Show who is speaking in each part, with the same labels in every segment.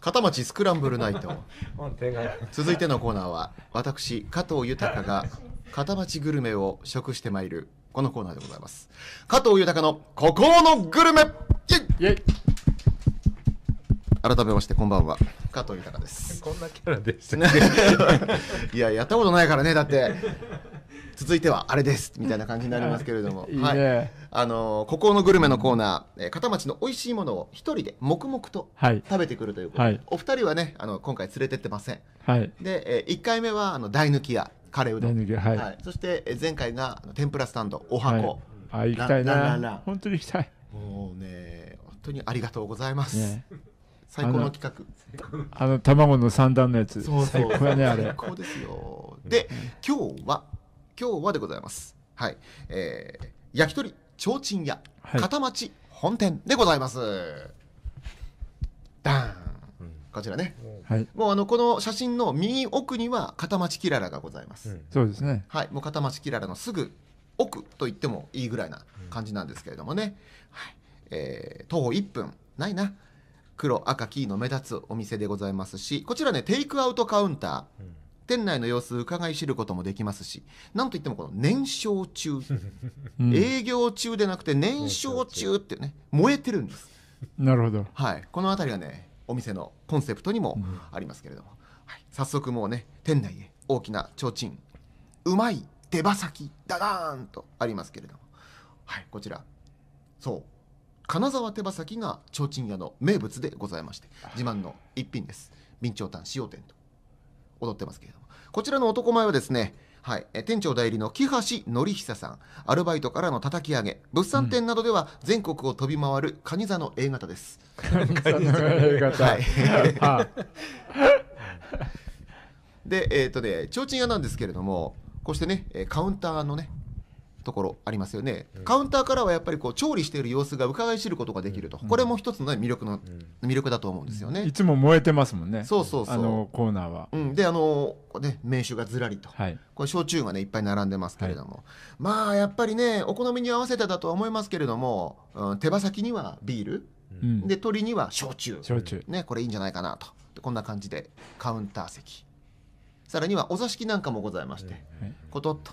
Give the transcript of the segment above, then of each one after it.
Speaker 1: 片町スクランブルナイト 続いてのコーナーは私加藤豊が片町グルメを食してまいるこのコーナーでございます加藤豊の「孤高のグルメ」改めましてこんばんは加藤豊ですこんなキャラでしたね いややったことないからねだって続いてはあれですみたいな感じになりますけれども、いいね、はい、あのー、ここのグルメのコーナー、えー、片町の美味しいものを一人で黙々と食べてくるということで、はい、お二人はねあの今回連れてってません、はい、で、えー、1回目はあの大抜き屋カレーうどん、はい、はい、そして前回が天ぷらスタンドおはい、あ行きたいな本当に行きたいもうね本当にありがとうございます、ね最高の企画
Speaker 2: あの卵の三段のやつそうそう最高ねあれ最高です
Speaker 1: よで今日は今日はでございます。はい。えー、焼き鳥、提灯屋、はい、片町本店でございます。ダーン。こちらね、はい、もうあのこの写真の右奥には片町キララがございます、うん、そうですねはいもう片町キララのすぐ奥と言ってもいいぐらいな感じなんですけれどもね、はいえー、徒歩1分ないな黒赤キーの目立つお店でございますしこちらねテイクアウトカウンター、店内の様子伺い知ることもできますしなんといってもこの燃焼中、うん、営業中でなくて燃焼中ってね燃えてるんですなるほど、はい、この辺りがねお店のコンセプトにもありますけれども、うん、はい、早速もうね店内へ大きな提灯うまい手羽先ダダーンとありますけれども、はい、こちらそう金沢手羽先が提灯屋の名物でございまして自慢の一品です備長炭塩店と踊ってますけれどもこちらの男前はですねはい、店長代理の木橋典久さんアルバイトからの叩き上げ物産展などでは全国を飛び回るカニ座の A 型です。カニ座のいでえっ、ー、とね提灯屋なんですけれどもこうしてねカウンターのねところありますよね、カウンターからはやっぱりこう調理している様子が伺い知ることができると、これも一つの魅力の、魅力だと思うんですよねいつ
Speaker 2: も燃えてますもんねそうそうそうあのコーナーは、う
Speaker 1: ん、であのね名酒がずらりと、はい、これ焼酎がねいっぱい並んでますけれども、はい、まあやっぱりねお好みに合わせてだとは思いますけれども、うん、手羽先にはビール、うん、で鶏には焼酎焼酎、ね、これいいんじゃないかなとこんな感じでカウンター席さらにはお座敷なんかもございまして、はい、ことっと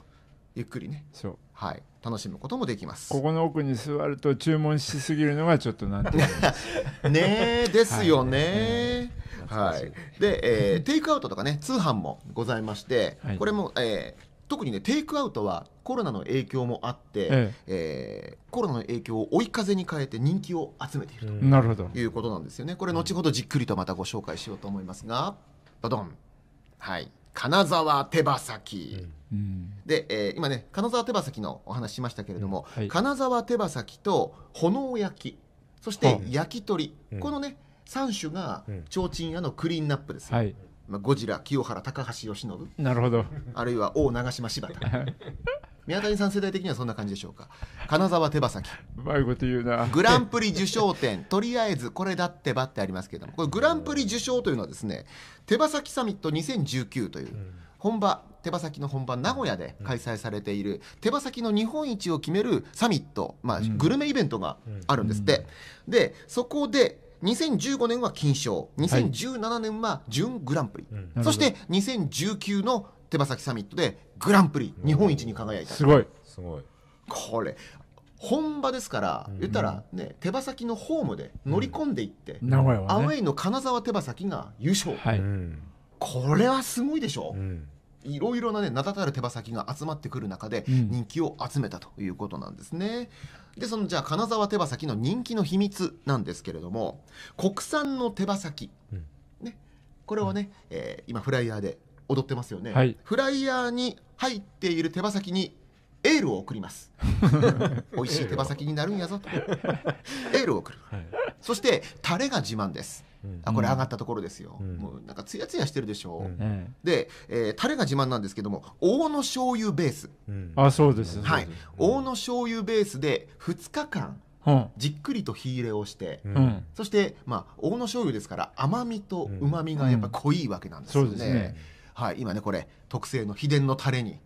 Speaker 1: ゆっくりねそうはい、楽しむこともできますここの奥に座ると注文しすぎるのがちょっとなんて ねですよね、はい、はい、で、えー、テイクアウトとかね通販もございまして、はい、これも、えー、特にねテイクアウトはコロナの影響もあって、えええー、コロナの影響を追い風に変えて人気を集めているということなんですよねこれ後ほどじっくりとまたご紹介しようと思いますが、うん、ドドンはい金沢手羽先、うん、で、えー、今ね金沢手羽先のお話しましたけれども、うんはい、金沢手羽先と炎焼きそして焼き鳥、うん、このね3種が提灯屋のクリーンナップです、はい、まあ、ゴジラ清原高橋由伸なるほどあるいは王長嶋柴田 宮谷さん世代的にはそんな感じでしょうか金沢手羽先うまいこと言うなグランプリ受賞点とりあえずこれだってばってありますけれどもこれグランプリ受賞というのはですね手羽先サミット2019という、本場手羽先の本場名古屋で開催されている手羽先の日本一を決めるサミット、まあ、グルメイベントがあるんですって。でそこで2015年は金賞2017年は準グランプリ、はい、そして2019の手羽先サミットでグランプリ日本一に輝いたすごいすごいこれ本場ですから、言ったら、ね、手羽先のホームで乗り込んでいって、うんね、アウェイの金沢手羽先が優勝、はい、これはすごいでしょ、うんいろいろなね名だたる手羽先が集まってくる中で人気を集めたということなんですね。うん、でそのじゃあ金沢手羽先の人気の秘密なんですけれども国産の手羽先、うん、ね、これをね、うん、えー、今フライヤーで踊ってますよね、はい、フライヤーに入っている手羽先にエールを送ります 美味しい手羽先になるんやぞと エールを送る。はいそしてタレが自慢です。あこれ上がったところですよ、うん、もうなんかつやつやしてるでしょう、うん、で、えー、タレが自慢なんですけども大野醤油ベース、うん、あそうですはい、大野醤油ベースで2日間じっくりと火入れをして、そして、まあ、大野醤油ですから甘みとうまみがやっぱ濃いわけなんですよね,、はい、今ねこれ特製の秘伝のタレに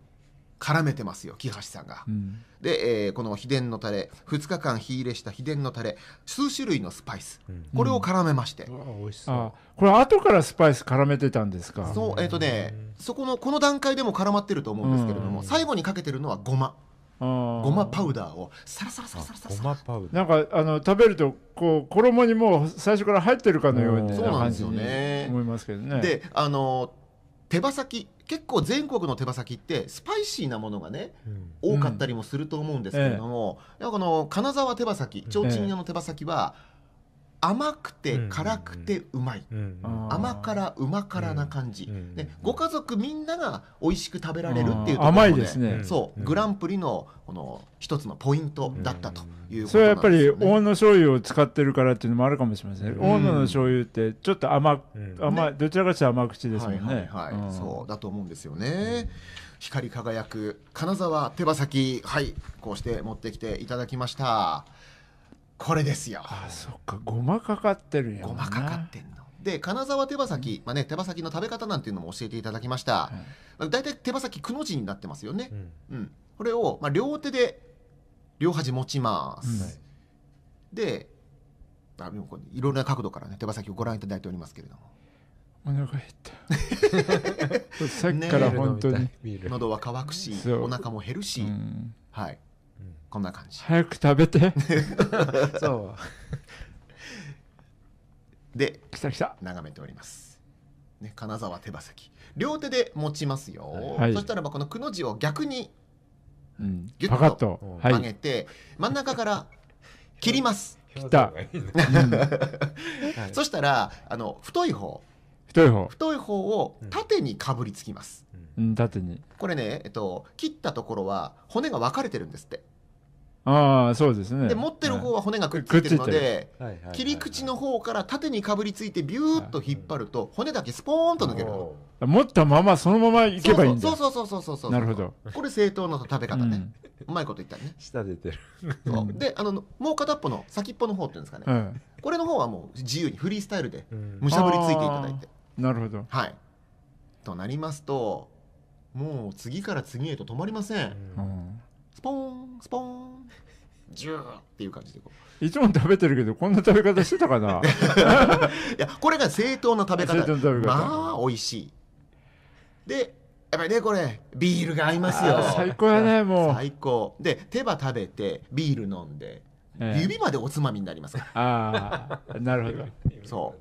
Speaker 1: 絡めてますよ木橋さんが。うん、で、えー、この秘伝のタレ2日間火入れした秘伝のタレ数種類のスパイス、うん、これを絡めまして、うん、うしこ
Speaker 2: れ後からスパイス絡めてたんですかそうえっ、ー、とね
Speaker 1: そこのこの段階でも絡まってると思うんですけれども、最後にかけてるのはごま。ごまパウダーをサラサラサラサラサラ
Speaker 2: なんかあの食べるとこう衣にもう最初から入ってるかのようにそうなんですよね思いますけどねで
Speaker 1: あの手羽先結構全国の手羽先ってスパイシーなものがね、うん、多かったりもすると思うんですけれども、うんええ、この金沢手羽先提灯屋の手羽先は、え甘くて辛くてうまい、甘辛うま辛な感じ、でご家族みんなが美味しく食べられるっていうところね、甘いですねそうグランプリのこの一つのポイントだったという、ね、
Speaker 2: それはやっぱり大野醤油を使ってるからっていうのもあるかもしれません、うん、大野の醤油ってちょっと甘,、甘
Speaker 1: い、どちらかというと甘口ですもんね、はいはい、はい、そうだと思うんですよね、光り輝く金沢手羽先はいこうして持ってきていただきましたこれですよあそっかごまかかってるやんごまかかってんので金沢手羽先、まあね、手羽先の食べ方なんていうのも教えていただきました、うん、手羽先くの字になってますよね、うん、うん、これを、まあ、両手で両端持ちます、うん、であいろんな角度からね手羽先をご覧いただいておりますけれども
Speaker 2: お腹減った さっきから本当に、喉
Speaker 1: は渇くし、お腹も減るし、はいこんな感じ早
Speaker 2: く食べて
Speaker 1: そうで来た来た眺めておりますね、金沢手羽先両手で持ちますよ、はい、そしたらばこのくの字を逆にギュッと曲げて、うんはい、真ん中から切ります来た そしたらあの太い方太い方太い方を縦にかぶりつきます、
Speaker 2: うん、縦に
Speaker 1: これね、えっと、切ったところは骨が分かれてるんですって
Speaker 2: ああそうですねで持ってる方は骨がくっついてるので、切り
Speaker 1: 口の方から縦にかぶりついてビューッと引っ張ると骨だけスポーンと抜ける
Speaker 2: 持ったままそのままいけばいいんだそうそうそうそうそうそうなるほどこれ正当な食べ方ね、
Speaker 1: うまいこと言ったね下出てるであのもう片っぽの先っぽの方っていうんですかね、これの方はもう自由にフリースタイルでむしゃぶりついていただいて、なるほどはいとなりますともう次から次へと止まりません、うん、スポーンスポーンジューっていう感じでこういつも食べてるけどこんな食べ方してたかないやこれが正当な食べ方正当食べ方まあ美味しいでやっぱりねこれビールが合いますよ最高やねもう最高で手羽食べてビール飲んで、え指までおつまみになりますからああなるほどそ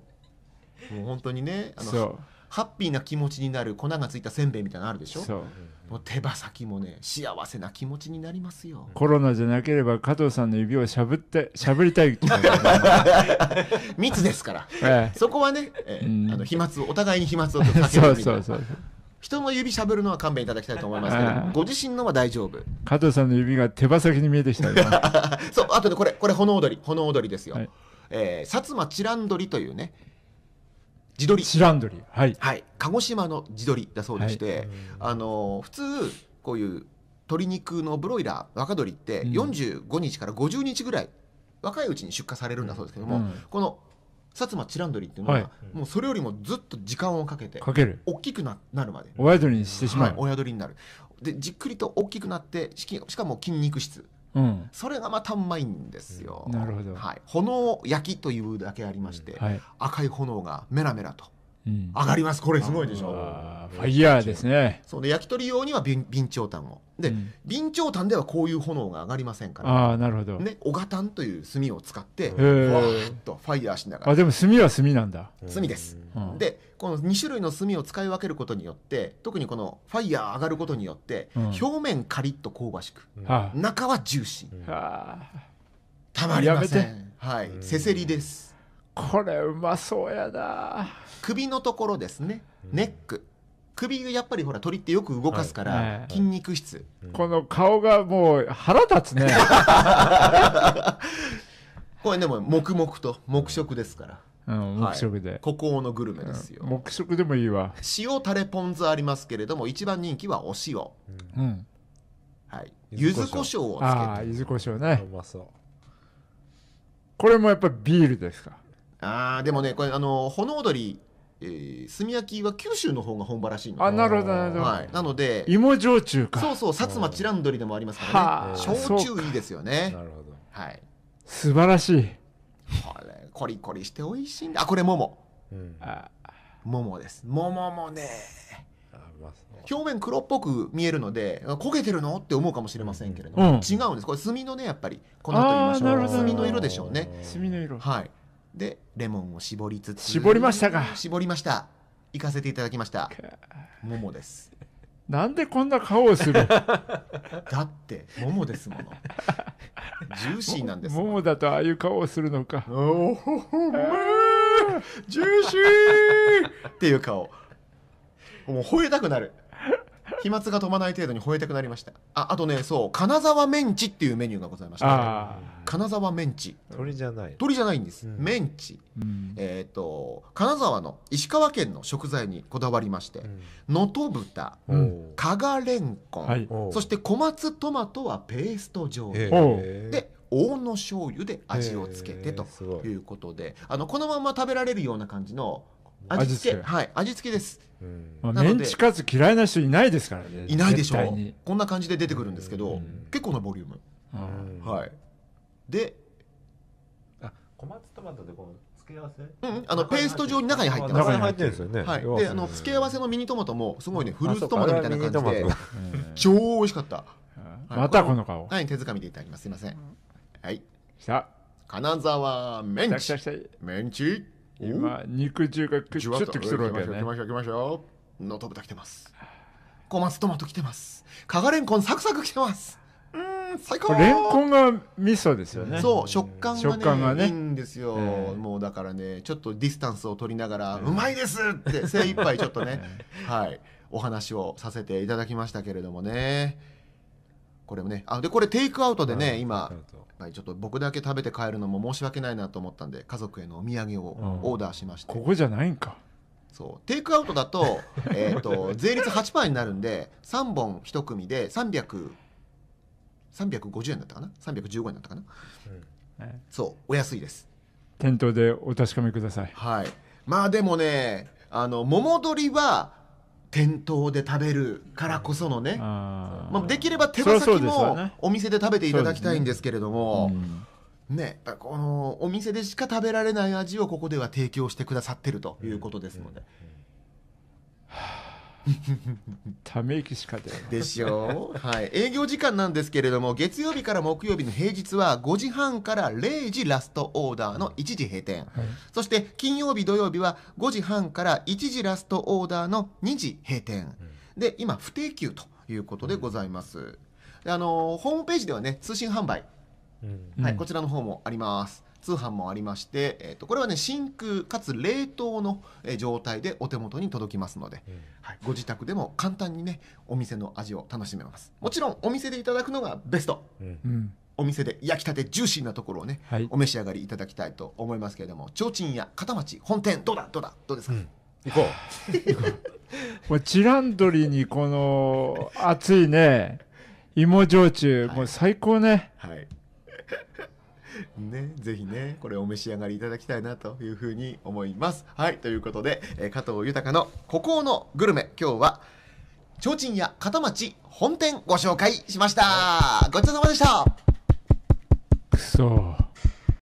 Speaker 1: うもう本当にねあのそうハッピーな気持ちになる粉がついたせんべいみたいなのあるでしょそうもう手羽先もね幸せな気持ちになりますよ
Speaker 2: コロナじゃなければ加藤さんの指をしゃぶってしゃぶりたい 密ですから、ええ、そこはね、ええ、あの飛沫をお
Speaker 1: 互いに飛沫をかけるそうそうそう人の指しゃぶるのは勘弁いただきたいと思いますけど、ご自身のは大丈夫。
Speaker 2: 加藤さんの指が手羽先に見えてきた
Speaker 1: そう、あとでこれ、これ、炎踊り、炎踊りですよ。はい、えー、薩摩チランドリというね、地鶏知らん鶏はい、はい、鹿児島の地鶏だそうでして、はい、あの普通こういう鶏肉のブロイラー若鶏って45日から50日ぐらい、若いうちに出荷されるんだそうですけども、うん、この薩摩チランドリっていうのは、はい、もうそれよりもずっと時間をかけてかける大きくななるまで
Speaker 2: 親鶏にしてしまう、はい、親
Speaker 1: 鶏になるでじっくりと大きくなってしかも筋肉質うん、それがまたうまいんですよ、なるほど、はい、炎焼きというだけありまして、うんはい、赤い炎がメラメラと上がります、これすごいでしょファイヤーですねそうで焼き鳥用には備長炭をで、備長炭ではこういう炎が上がりませんからあなるほど、ね、小賀炭という炭を使ってわーっとファイヤーしながらあで
Speaker 2: も炭は炭なんだ炭ですで
Speaker 1: この2種類の炭を使い分けることによって特にこのファイヤー上がることによって、うん、表面カリッと香ばしく、うん、中はジューシー、たまりませんはいせせりですこれうまそうやな首のところですねネック、首やっぱりほら鳥ってよく動かすから、はい、筋肉質、この顔がもう腹立つね でも黙々と黙食ですからうん、黙食で、孤高のグルメですよ、うん黙食でもいいわ塩タレポン酢ありますけれども一番人気はお塩、うんはい、柚子胡椒をつけて柚子胡椒うねまそこれもやっぱビールですかああでもねこれあの炎鶏、えー、炭焼きは九州の方が本場らしいのであなるほどなるほど、はい、なので芋焼酎かそうそう薩摩チランドリでもありますからねあ焼酎いいですよねなるほどはい素晴らしいこれコリコリして美味しいんだあこれもも、うん、ももですもももね表面黒っぽく見えるので焦げてるのって思うかもしれませんけれども、うん、違うんですこれ炭のねやっぱり粉と言いましょう炭の色でしょうね炭の色はいでレモンを絞りつつ絞りましたか絞りました行かせていただきましたももですなんでこんな顔をする だってももですものジューシーなんですも
Speaker 2: もだとああいう顔をするのかおおジュ
Speaker 1: ーシーっていう顔もう吠えたくなる飛沫が飛ばない程度に吠えたくなりましたああとねそう金沢メンチっていうメニューがございました、ね、金沢メンチ鳥じゃない鳥じゃないんです、うん、メンチ、うん、えっ、ー、と金沢の石川県の食材にこだわりまして能登、うん、豚加賀れんこん、はい、そして小松トマトはペースト醤油、で大野醤油で味をつけてということで、あのこのまま食べられるような感じの味付けはい味付けです、メンチカツ
Speaker 2: 嫌いな人いないですからねいないでしょう
Speaker 1: こんな感じで出てくるんですけど、結構なボリューム、はいであ小松トマトでこの付け合わせうんあのペースト状に中に入ってます中に入ってるんですよねはいであの付け合わせのミニトマトもすごいねフルーツトマトみたいな感じで超美味しかった、はい、またこの顔はい手づかみでいただきますすいませんはいさあ金沢メンチメンチ今肉汁がちゅっときてるわけね来ました来ましょうのとぶた来てます小松トマト来てますかがれんこんサクサク来てますうん最高れんこんが味噌ですよねそう食感がね食感がねいいんですよ、えー、もうだからねちょっとディスタンスを取りながら、えー、うまい
Speaker 2: ですって精一杯ちょっとね
Speaker 1: はいお話をさせていただきましたけれどもねこれもねあでこれテイクアウトでね、今ちょっと僕だけ食べて帰るのも申し訳ないなと思ったんで家族へのお土産をオーダーしまして、うん、ここじゃないんかそうテイクアウトだと えと税率8パーになるんで3本1組で300 350円だったかな315円だったかな、うん、そうお安いです店頭でお確かめくださいはいまあでもねあの桃鶏は店頭で食べるからこそのね、あまあ、できれば手羽先もお店で食べていただきたいんですけれども、ね、このお店でしか食べられない味をここでは提供してくださってるということですので。うんうんうんため息しか出ないでしょう、はい、営業時間なんですけれども月曜日から木曜日の平日は5時半から0時ラストオーダーの1時閉店、はい、そして金曜日土曜日は5時半から1時ラストオーダーの2時閉店、うん、で今不定休ということでございます、うん、あのホームページではね通信販売、うん、はい、こちらの方もあります通販もありまして、えー、とこれはね真空かつ冷凍の状態でお手元に届きますので、はい、ご自宅でも簡単にねお店の味を楽しめますもちろんお店でいただくのがベスト、うん、お店で焼きたてジューシーなところをね、はい、お召し上がりいただきたいと思いますけれども提灯や片町本店どうだどうだどうですか、うん、行こ
Speaker 2: う これチランドリにこの熱いね芋焼酎、はい、もう最高ね、
Speaker 1: はい ね、ぜひね、これお召し上がりいただきたいなというふうに思います。はい、ということで、えー、加藤豊の孤高のグルメ、今日は、提灯屋片町本店ご紹介しました。ごちそうさまでした。
Speaker 2: くそ